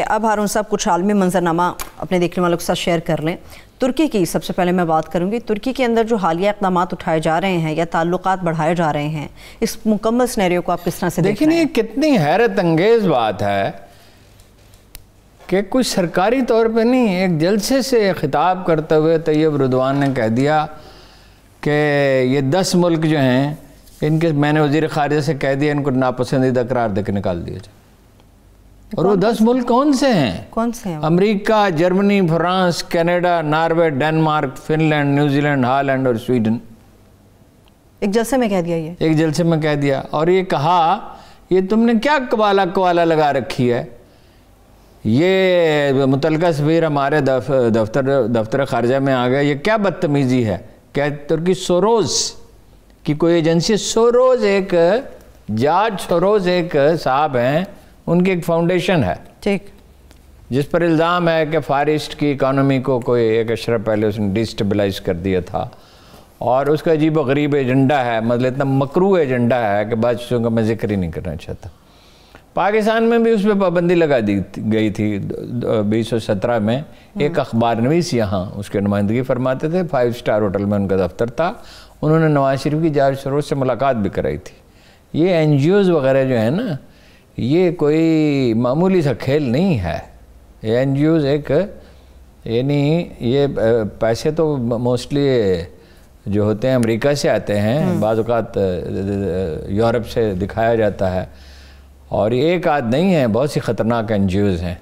अब हारून साहब कुछ आलमी मंजरनामा अपने देखने वालों के साथ शेयर कर लें तुर्की की सबसे पहले मैं बात करूंगी तुर्की के अंदर जो हालिया इकदाम उठाए जा रहे हैं या ताल्लुक बढ़ाए जा रहे हैं इस मुकम्मल स्नैरियो को आप किस तरह से देखिए कितनी हैरत अंगेज बात है कि कुछ सरकारी तौर पर नहीं एक जलसे से खिताब करते हुए तैयब रुदवान ने कह दिया कि ये दस मुल्क जो हैं इनके मैंने वजीर खारजा से कह दिया इनको नापसंदीदा करार दे के निकाल दिया जाए और वो दस मुल्क कौन से हैं कौन से हैं America Germany France Canada Norway Denmark Finland New Zealand Holland और स्वीडन एक जलसे में कह दिया ये एक जलसे में कह दिया और ये कहा ये तुमने क्या कबाला कबाला लगा रखी है ये मुतलका सफीर हमारे दफ, दफ्तर दफ्तर खारजा में आ गया ये क्या बदतमीज़ी है क्या तुर्की सोरोज की कोई एजेंसी सोरोज एक जाज सोरोज एक साहब हैं उनकी एक फाउंडेशन है ठीक जिस पर इल्ज़ाम है कि फार की इकानमी को कोई एक अशर पहले उसने डिस्टेबलाइज कर दिया था और उसका अजीब गरीब एजेंडा है मतलब इतना मकरू एजेंडा है कि बादशाहों का मैं जिक्र ही नहीं करना चाहता पाकिस्तान में भी उस पर पाबंदी लगा दी गई थी बीस सौ सत्रह में हम्म। एक अखबार नवीस यहाँ उसके नुमाइंदगी फरमाते थे फाइव स्टार होटल में उनका दफ्तर था उन्होंने नवाज शरीफ की जार शरोज से मुलाकात भी कराई थी ये एन वगैरह जो है ना ये कोई मामूली सा खेल नहीं है एन एक यानी ये पैसे तो मोस्टली जो होते हैं अमेरिका से आते हैं हम्म। बाज़ात यूरोप से दिखाया जाता है और ये एक आध नहीं है बहुत सी ख़तरनाक एन हैं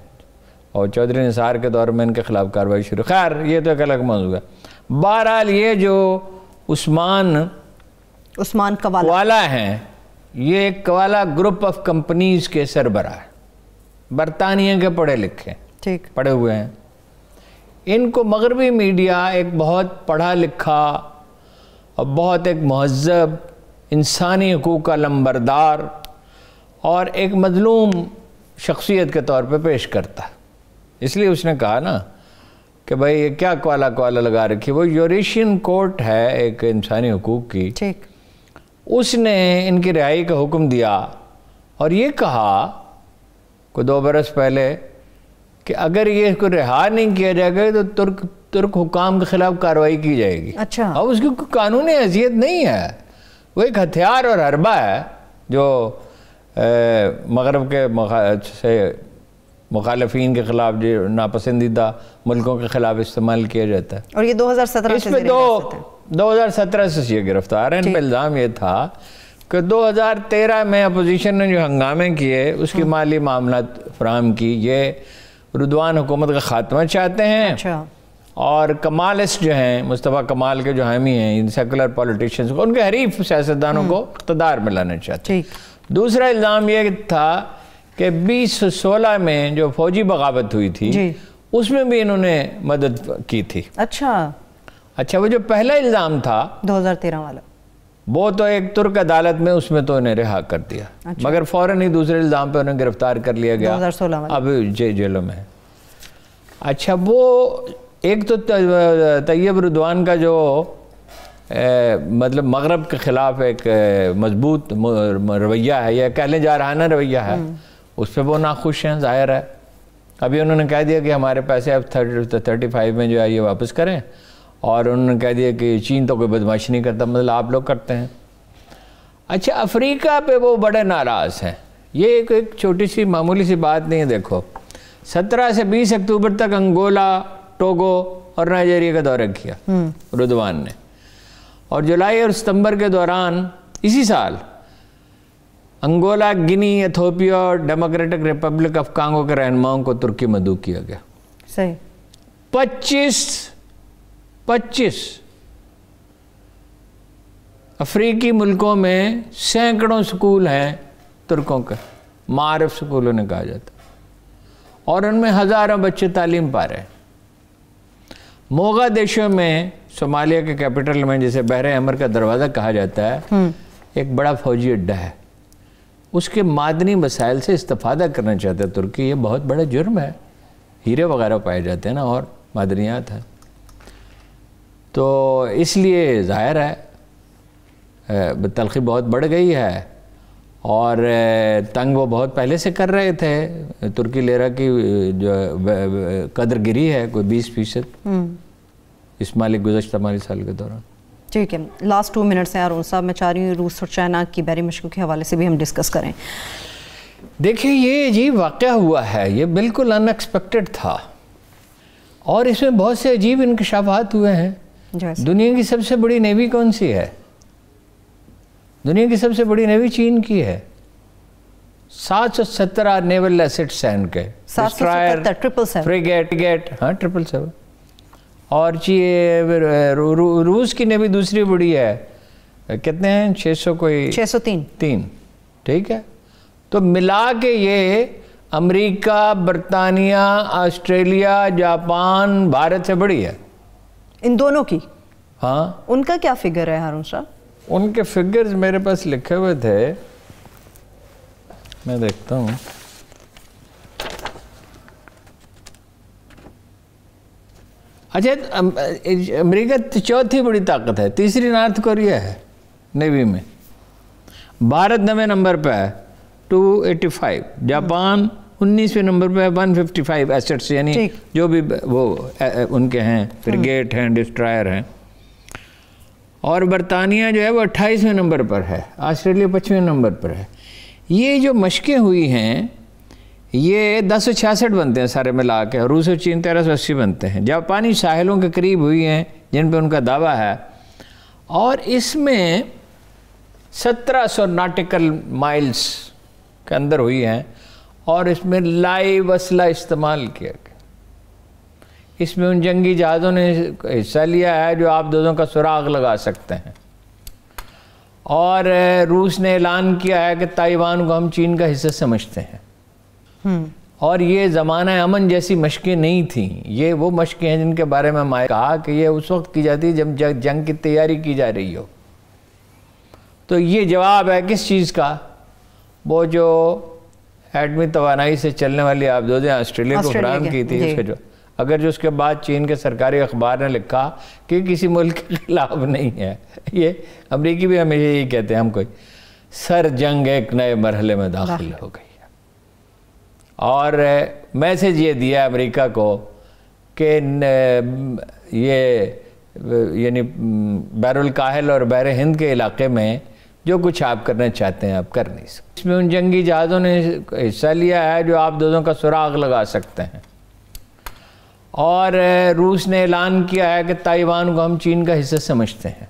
और चौधरी निसार के दौर में इनके ख़िलाफ़ कार्रवाई शुरू खैर ये तो एक अलग मौजूद है बहरहाल ये जो उस्मान उस्मान कवाला, कवाला हैं ये एक कवाला ग्रुप ऑफ कंपनीज के सरबरा है बरतानिया के पढ़े लिखे ठीक पढ़े हुए हैं इनको मगरबी मीडिया एक बहुत पढ़ा लिखा और बहुत एक महजब इंसानी हकूक़ का लंबरदार और एक मजलूम शख्सियत के तौर पे पेश करता है इसलिए उसने कहा ना कि भाई ये क्या कवाला कवाला लगा रखी वो यूरेशियन कोर्ट है एक इंसानी हकूक़ की ठीक उसने इनकी रिहाई का हुक्म दिया और ये कहा को दो बरस पहले कि अगर ये इसको रिहा नहीं किया जाएगा तो तुर्क तुर्क हुकाम के खिलाफ कार्रवाई की जाएगी अच्छा अब उसकी कोई कानूनी हैसियत नहीं है वो एक हथियार और हरबा है जो मगरब के से मुखालफन के ख़िलाफ़ जो नापसंदीदा मुल्कों के ख़िलाफ़ इस्तेमाल किया जाता है और ये दो हज़ार सत्रह से दो दो हज़ार सत्रह से ये गिरफ्तार है इन पर इल्ज़ाम ये था कि दो हज़ार तेरह में अपोजिशन ने जो हंगामे किए उसकी हाँ। माली मामला फ्राहम की ये रुदवान हुकूमत का ख़ात्मा चाहते हैं अच्छा। और कमालिस्ट जो हैं मुस्तफ़ा कमाल के जो हामी हैं इन सेकुलर पॉलिटिशियंस को उनके हरीफ सियासतदानों हम्म। को इकतदार में लाना चाहते हैं दूसरा इल्ज़ाम ये था कि सोलह में जो फौजी बगावत हुई थी उसमें भी इन्होंने मदद की थी अच्छा अच्छा वो जो पहला इल्ज़ाम था 2013 वाला वो तो एक तुर्क अदालत में उसमें तो उन्हें रिहा कर दिया अच्छा। मगर फौरन ही दूसरे इल्ज़ाम पे उन्हें गिरफ्तार कर लिया गया 2016 अब जे जेलों में अच्छा वो एक तो तैयब रुदवान का जो ए, मतलब मगरब के ख़िलाफ़ एक मजबूत रवैया है या कहले जा रहा ना रवैया है हम्म। उस पर वो नाखुश हैं ज़ाहिर है अभी उन्होंने कह दिया कि हमारे पैसे अब थर्टी थर्टी फाइव में जो है ये वापस करें और उन्होंने कह दिया कि चीन तो कोई बदमाश नहीं करता मतलब आप लोग करते हैं अच्छा अफ्रीका पे वो बड़े नाराज़ हैं ये एक एक छोटी सी मामूली सी बात नहीं है देखो सत्रह से बीस अक्टूबर तक अंगोला टोगो और नाइजेरिया का दौरा किया हम्म। रुदवान ने और जुलाई और सितंबर के दौरान इसी साल अंगोला गिनी एथोपिया और डेमोक्रेटिक रिपब्लिक ऑफ कांगो के रहनुमाओं को तुर्की में मदू किया गया सही पच्चीस पच्चीस अफ्रीकी मुल्कों में सैकड़ों स्कूल हैं तुर्कों के मारफ स्कूलों ने कहा जाता और उनमें हज़ारों बच्चे तालीम पा रहे हैं मोगा देशों में सोमालिया के कैपिटल में जिसे बहर अमर का दरवाज़ा कहा जाता है हम्म। एक बड़ा फौजी अड्डा है उसके मादनी मसाइल से इस्तफ़ादा करना चाहता है तुर्की ये बहुत बड़ा जुर्म है हीरे वगैरह पाए जाते हैं ना और मादनियात हैं तो इसलिए ज़ाहिर है तलखी बहुत बढ़ गई है और तंग वो बहुत पहले से कर रहे थे तुर्की लेरा की जो कदर गिरी है कोई बीस फीसद हम्म। इस मालिक गुजशत माली साल के दौरान ठीक है लास्ट टू मिनट्स हैं अरुण साहब मैं चाह रही हूँ रूस और चाइना की बैरी मशकों के हवाले से भी हम डिस्कस करें देखिए ये अजीब वाक़ हुआ है ये बिल्कुल अनएक्सपेक्टेड था और इसमें बहुत से अजीब इनकशाफात हुए हैं दुनिया की सबसे बड़ी नेवी कौन सी है दुनिया की सबसे बड़ी नेवी चीन की है सात सौ सत्तर नेवल एसेट्स हैं उनके ट्रिपल सेवन फ्रिगेट गेट हाँ ट्रिपल सेवन और ये रूस की नेवी दूसरी बड़ी है कितने हैं 600 कोई 603 तीन ठीक है तो मिला के ये अमेरिका बरतानिया ऑस्ट्रेलिया जापान भारत से बड़ी है इन दोनों की हाँ उनका क्या फिगर है हारून साहब उनके फिगर्स मेरे पास लिखे हुए थे मैं देखता हूँ अच्छा अमेरिका चौथी बड़ी ताकत है तीसरी नॉर्थ कोरिया है नेवी में भारत नवे नंबर पर है 285 जापान उन्नीसवें नंबर फिफ्टी 155 एसेट्स यानी जो भी वो उनके हैं फ्रिगेट हम्म। हैं डिस्ट्रायर हैं और बरतानिया जो है वो अट्ठाईसवें नंबर पर है ऑस्ट्रेलिया पचवें नंबर पर है ये जो मशकें हुई हैं ये दस सौ छियासठ बनते हैं सारे मिला के रूस और चीन तेरह सौ अस्सी बनते हैं जापानी साहिलों के करीब हुई हैं जिन पर उनका दावा है और इसमें सत्रह सौ नाटिकल माइल्स के अंदर हुई हैं और इसमें लाइव असला इस्तेमाल किया गया इसमें उन जंगी जहाज़ों ने हिस्सा लिया है जो आप दोनों का सुराग लगा सकते हैं और रूस ने ऐलान किया है कि ताइवान को हम चीन का हिस्सा समझते हैं हम्म। और ये ज़माना अमन जैसी मशक़ें नहीं थी ये वो मशक़ें हैं जिनके बारे में हमारे कहा कि ये उस वक्त की जाती है जब जंग की तैयारी की जा रही हो तो ये जवाब है किस चीज़ का वो जो एडमी तोानाई से चलने वाली आबदोजें ऑस्ट्रेलिया को फ्राहम की थी उसके जो अगर जो उसके बाद चीन के सरकारी अखबार ने लिखा कि किसी मुल्क के खिलाफ नहीं है ये अमरीकी भी हमेशा यही कहते हैं हम कोई सर जंग एक नए मरहले में दाखिल हो गई और मैसेज ये दिया अमेरिका को कि ये यानी बैरुल काहल और बैर हिंद के इलाके में जो कुछ आप करना चाहते हैं आप कर नहीं सकते इसमें उन जंगी जहाज़ों ने हिस्सा लिया है जो आप दोनों का सुराग लगा सकते हैं और रूस ने ऐलान किया है कि ताइवान को हम चीन का हिस्सा समझते हैं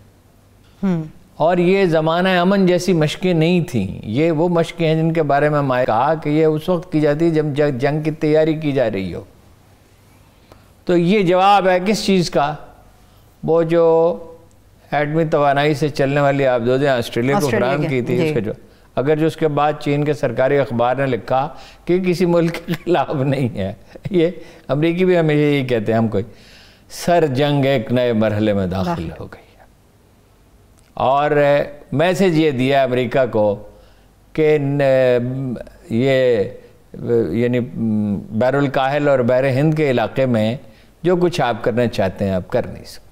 हम्म। और ये ज़माना अमन जैसी मशक़ें नहीं थी ये वो मशक़ें हैं जिनके बारे में हमारे कहा कि ये उस वक्त की जाती है जब जंग की तैयारी की जा रही हो तो ये जवाब है किस चीज़ का वो जो एडमी तोानाई से चलने वाली आबदोजें ऑस्ट्रेलिया को फ्राहम की थी उसके जो अगर जो उसके बाद चीन के सरकारी अखबार ने लिखा कि किसी मुल्क के खिलाफ नहीं है ये अमरीकी भी हमेशा यही कहते हैं हम कोई सर जंग एक नए मरहले में दाखिल हो गए और मैसेज ये दिया अमेरिका को कि ये यानी बैरुल काहल और बैर हिंद के इलाके में जो कुछ आप करना चाहते हैं आप कर नहीं सकते